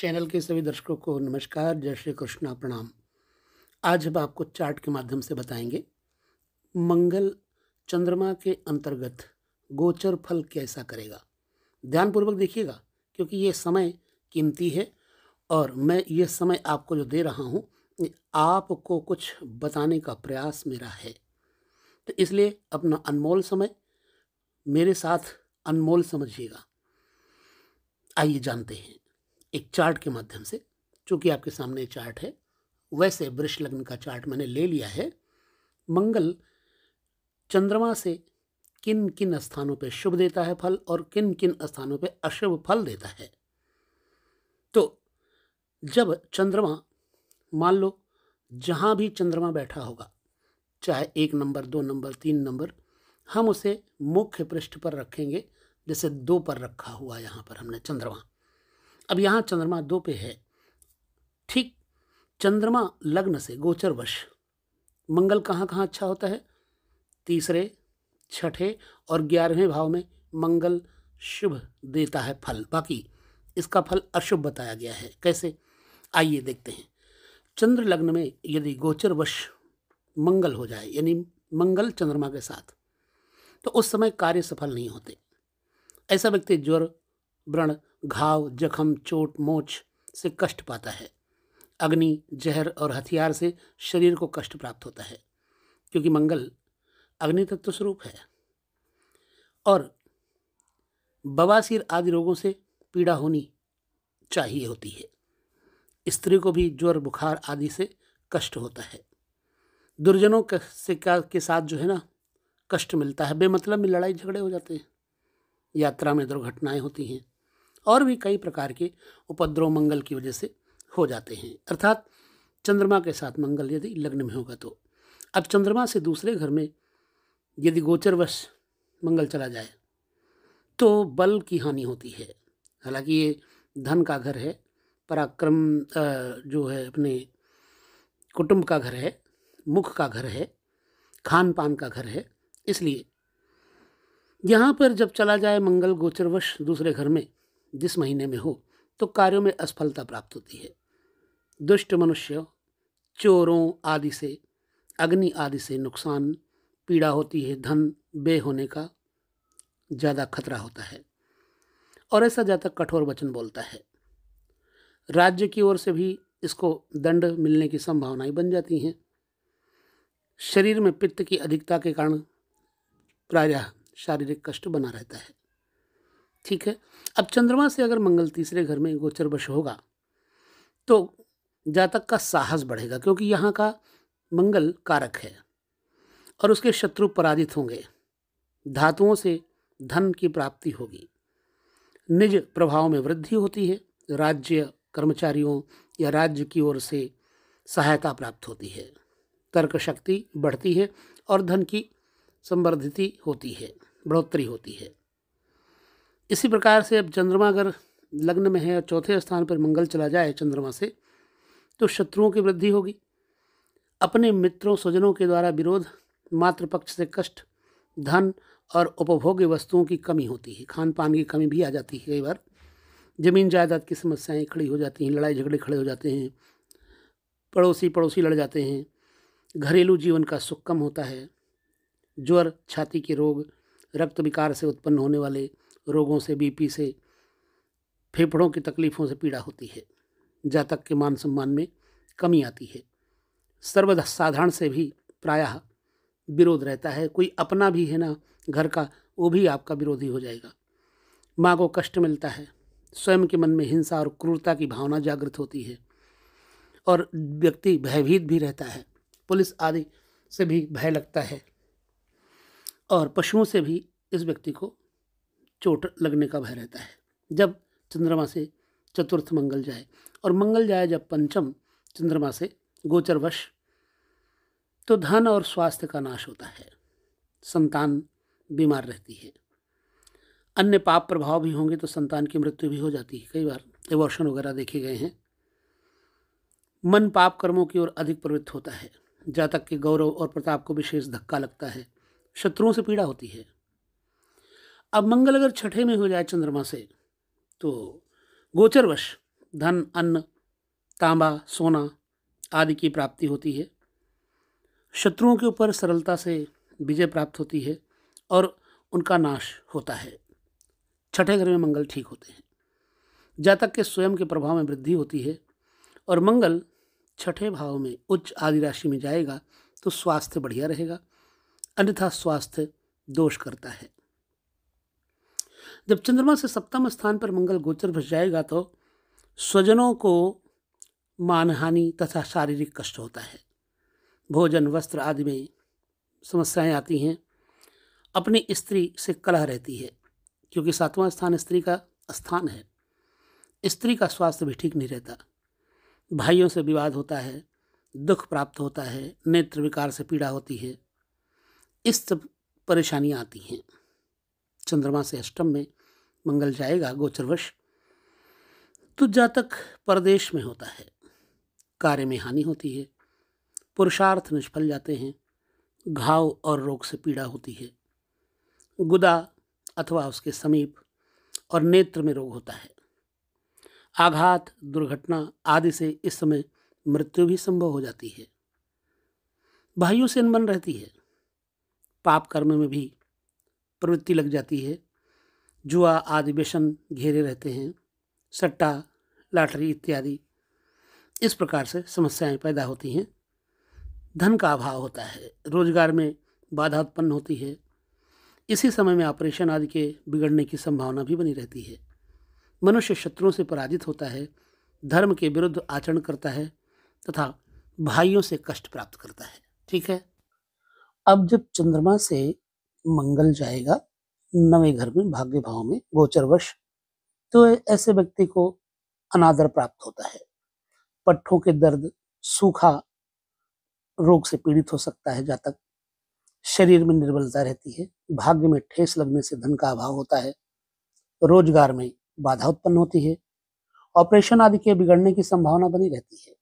channel के सभी दर्शकों को नमस्कार जय श्री कृष्णा प्रणाम आज हम आपको चार्ट के माध्यम से बताएंगे मंगल चंद्रमा के अंतर्गत गोचर फल कैसा करेगा ध्यानपूर्वक देखिएगा क्योंकि ये समय कीमती है और मैं ये समय आपको जो दे रहा हूँ आपको कुछ बताने का प्रयास मेरा है तो इसलिए अपना अनमोल समय मेरे साथ अनमोल समझिएगा आइए जानते हैं एक चार्ट के माध्यम से चूँकि आपके सामने चार्ट है वैसे वृक्ष लग्न का चार्ट मैंने ले लिया है मंगल चंद्रमा से किन किन स्थानों पर शुभ देता है फल और किन किन स्थानों पर अशुभ फल देता है तो जब चंद्रमा मान लो जहाँ भी चंद्रमा बैठा होगा चाहे एक नंबर दो नंबर तीन नंबर हम उसे मुख्य पृष्ठ पर रखेंगे जैसे दो पर रखा हुआ यहाँ पर हमने चंद्रमा अब यहाँ चंद्रमा दो पे है ठीक चंद्रमा लग्न से गोचर वश मंगल कहाँ कहाँ अच्छा होता है तीसरे छठे और ग्यारहवें भाव में मंगल शुभ देता है फल बाकी इसका फल अशुभ बताया गया है कैसे आइए देखते हैं चंद्र लग्न में यदि गोचर वश मंगल हो जाए यानी मंगल चंद्रमा के साथ तो उस समय कार्य सफल नहीं होते ऐसा व्यक्ति ज्वर व्रण घाव जखम चोट मोच से कष्ट पाता है अग्नि जहर और हथियार से शरीर को कष्ट प्राप्त होता है क्योंकि मंगल अग्नि तत्व स्वरूप है और बवासीर आदि रोगों से पीड़ा होनी चाहिए होती है स्त्री को भी ज्वर बुखार आदि से कष्ट होता है दुर्जनों से क्या के साथ जो है ना कष्ट मिलता है बेमतलब में लड़ाई झगड़े हो जाते हैं यात्रा में दुर्घटनाएं होती हैं और भी कई प्रकार के उपद्रव मंगल की वजह से हो जाते हैं अर्थात चंद्रमा के साथ मंगल यदि लग्न में होगा तो अब चंद्रमा से दूसरे घर में यदि गोचरवश मंगल चला जाए तो बल की हानि होती है हालांकि ये धन का घर है पराक्रम जो है अपने कुटुंब का घर है मुख का घर है खान पान का घर है इसलिए यहाँ पर जब चला जाए मंगल गोचरवश दूसरे घर में जिस महीने में हो तो कार्यों में असफलता प्राप्त होती है दुष्ट मनुष्य चोरों आदि से अग्नि आदि से नुकसान पीड़ा होती है धन बे होने का ज़्यादा खतरा होता है और ऐसा जातक कठोर वचन बोलता है राज्य की ओर से भी इसको दंड मिलने की संभावनाएं बन जाती हैं शरीर में पित्त की अधिकता के कारण प्रायः शारीरिक कष्ट बना रहता है ठीक है अब चंद्रमा से अगर मंगल तीसरे घर में गोचर वश होगा तो जातक का साहस बढ़ेगा क्योंकि यहाँ का मंगल कारक है और उसके शत्रु पराजित होंगे धातुओं से धन की प्राप्ति होगी निज प्रभाव में वृद्धि होती है राज्य कर्मचारियों या राज्य की ओर से सहायता प्राप्त होती है तर्क शक्ति बढ़ती है और धन की संवर्धिति होती है बढ़ोतरी होती है इसी प्रकार से अब चंद्रमा अगर लग्न में है और चौथे स्थान पर मंगल चला जाए चंद्रमा से तो शत्रुओं की वृद्धि होगी अपने मित्रों स्वजनों के द्वारा विरोध मातृपक्ष से कष्ट धन और उपभोग्य वस्तुओं की कमी होती है खान पान की कमी भी आ जाती है कई बार ज़मीन जायदाद की समस्याएं खड़ी हो जाती हैं लड़ाई झगड़े खड़े हो जाते हैं पड़ोसी पड़ोसी लड़ जाते हैं घरेलू जीवन का सुख कम होता है ज्वर छाती के रोग रक्त विकार से उत्पन्न होने वाले रोगों से बीपी से फेफड़ों की तकलीफ़ों से पीड़ा होती है जातक के मान सम्मान में कमी आती है सर्वसाधारण से भी प्रायः विरोध रहता है कोई अपना भी है ना घर का वो भी आपका विरोधी हो जाएगा माँ को कष्ट मिलता है स्वयं के मन में हिंसा और क्रूरता की भावना जागृत होती है और व्यक्ति भयभीत भी रहता है पुलिस आदि से भी भय लगता है और पशुओं से भी इस व्यक्ति को चोट लगने का भय रहता है जब चंद्रमा से चतुर्थ मंगल जाए और मंगल जाए जब पंचम चंद्रमा से गोचरवश तो धन और स्वास्थ्य का नाश होता है संतान बीमार रहती है अन्य पाप प्रभाव भी होंगे तो संतान की मृत्यु भी हो जाती है कई बार एवोशन वगैरह देखे गए हैं मन पाप कर्मों की ओर अधिक प्रवृत्त होता है जातक के गौरव और प्रताप को विशेष धक्का लगता है शत्रुओं से पीड़ा होती है अब मंगल अगर छठे में हो जाए चंद्रमा से तो गोचरवश धन अन्न तांबा सोना आदि की प्राप्ति होती है शत्रुओं के ऊपर सरलता से विजय प्राप्त होती है और उनका नाश होता है छठे घर में मंगल ठीक होते हैं जातक के स्वयं के प्रभाव में वृद्धि होती है और मंगल छठे भाव में उच्च आदि राशि में जाएगा तो स्वास्थ्य बढ़िया रहेगा अन्यथा स्वास्थ्य दोष करता है जब चंद्रमा से सप्तम स्थान पर मंगल गोचर बस जाएगा तो स्वजनों को मानहानि तथा शारीरिक कष्ट होता है भोजन वस्त्र आदि में समस्याएं आती हैं अपनी स्त्री से कलह रहती है क्योंकि सातवां स्थान स्त्री का स्थान है स्त्री का स्वास्थ्य भी ठीक नहीं रहता भाइयों से विवाद होता है दुख प्राप्त होता है नेत्र विकार से पीड़ा होती है इस सब परेशानियाँ आती हैं चंद्रमा से अष्टम में मंगल जाएगा गोचरवश तो जातक परदेश में होता है कार्य में हानि होती है पुरुषार्थ निष्फल जाते हैं घाव और रोग से पीड़ा होती है गुदा अथवा उसके समीप और नेत्र में रोग होता है आघात दुर्घटना आदि से इस समय मृत्यु भी संभव हो जाती है भाइयों से अनबन रहती है पाप कर्म में भी प्रवृत्ति लग जाती है जुआ आदि व्यसन घेरे रहते हैं सट्टा लाटरी इत्यादि इस प्रकार से समस्याएं पैदा होती हैं धन का अभाव होता है रोजगार में बाधा उत्पन्न होती है इसी समय में ऑपरेशन आदि के बिगड़ने की संभावना भी बनी रहती है मनुष्य शत्रुओं से पराजित होता है धर्म के विरुद्ध आचरण करता है तथा भाइयों से कष्ट प्राप्त करता है ठीक है अब जब चंद्रमा से मंगल जाएगा नवे घर में भाग्य भाव में गोचरवश तो ऐसे व्यक्ति को अनादर प्राप्त होता है पट्ठों के दर्द सूखा रोग से पीड़ित हो सकता है जातक शरीर में निर्बलता रहती है भाग्य में ठेस लगने से धन का अभाव होता है रोजगार में बाधा उत्पन्न होती है ऑपरेशन आदि के बिगड़ने की संभावना बनी रहती है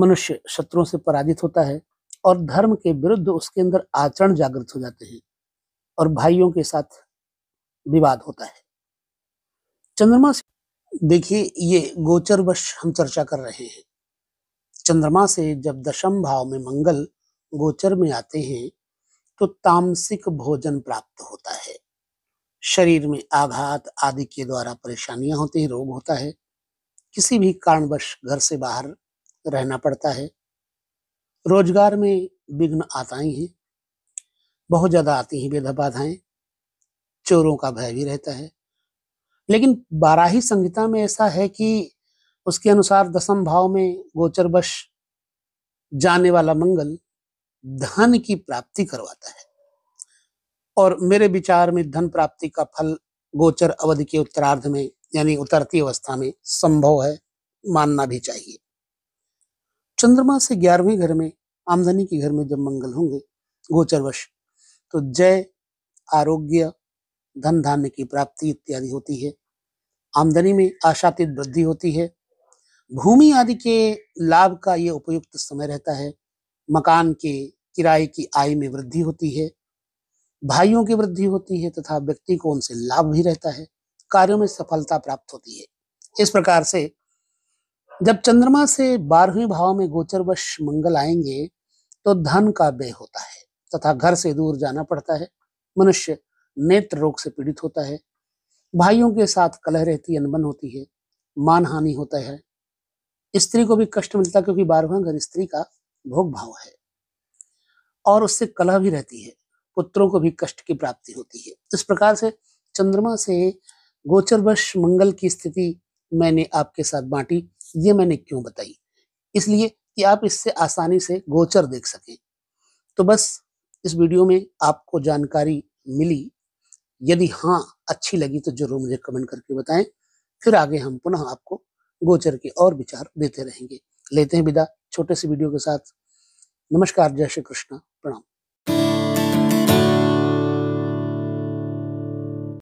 मनुष्य शत्रुओं से पराजित होता है और धर्म के विरुद्ध उसके अंदर आचरण जागृत हो जाते हैं और भाइयों के साथ विवाद होता है चंद्रमा से देखिए ये गोचर वश हम चर्चा कर रहे हैं चंद्रमा से जब दशम भाव में मंगल गोचर में आते हैं तो तामसिक भोजन प्राप्त होता है शरीर में आघात आदि के द्वारा परेशानियां होती है रोग होता है किसी भी कारणवश घर से बाहर रहना पड़ता है रोजगार में विघ्न आता ही हैं बहुत ज़्यादा आती हैं बेधा बाधाएं चोरों का भय भी रहता है लेकिन बाराही संहिता में ऐसा है कि उसके अनुसार दसम भाव में गोचर वश जाने वाला मंगल धन की प्राप्ति करवाता है और मेरे विचार में धन प्राप्ति का फल गोचर अवधि के उत्तरार्ध में यानी उतरती अवस्था में संभव है मानना भी चाहिए चंद्रमा से ग्यारहवें घर में आमदनी के घर में जब मंगल होंगे गोचरवश तो जय आरोग्य धन धान्य की प्राप्ति इत्यादि होती है आमदनी में आशातीत वृद्धि होती है भूमि आदि के लाभ का ये उपयुक्त समय रहता है मकान के किराए की आय में वृद्धि होती है भाइयों की वृद्धि होती है तथा व्यक्ति को उनसे लाभ भी रहता है कार्यों में सफलता प्राप्त होती है इस प्रकार से जब चंद्रमा से बारहवीं भाव में गोचरवश मंगल आएंगे तो धन का व्यय होता है तथा घर से दूर जाना पड़ता है मनुष्य नेत्र रोग से पीड़ित होता है भाइयों के साथ कलह रहती अनबन होती है मान हानि होता है स्त्री को भी कष्ट मिलता है क्योंकि बारहवा घर स्त्री का भोग भाव है और उससे कलह भी रहती है पुत्रों को भी कष्ट की प्राप्ति होती है इस प्रकार से चंद्रमा से गोचर वश मंगल की स्थिति मैंने आपके साथ बांटी ये मैंने क्यों बताई इसलिए कि आप इससे आसानी से गोचर देख सकें तो बस इस वीडियो में आपको जानकारी मिली यदि हाँ अच्छी लगी तो जरूर मुझे कमेंट करके बताएं फिर आगे हम पुनः आपको गोचर के और विचार देते रहेंगे लेते हैं विदा छोटे से वीडियो के साथ नमस्कार जय श्री कृष्ण प्रणाम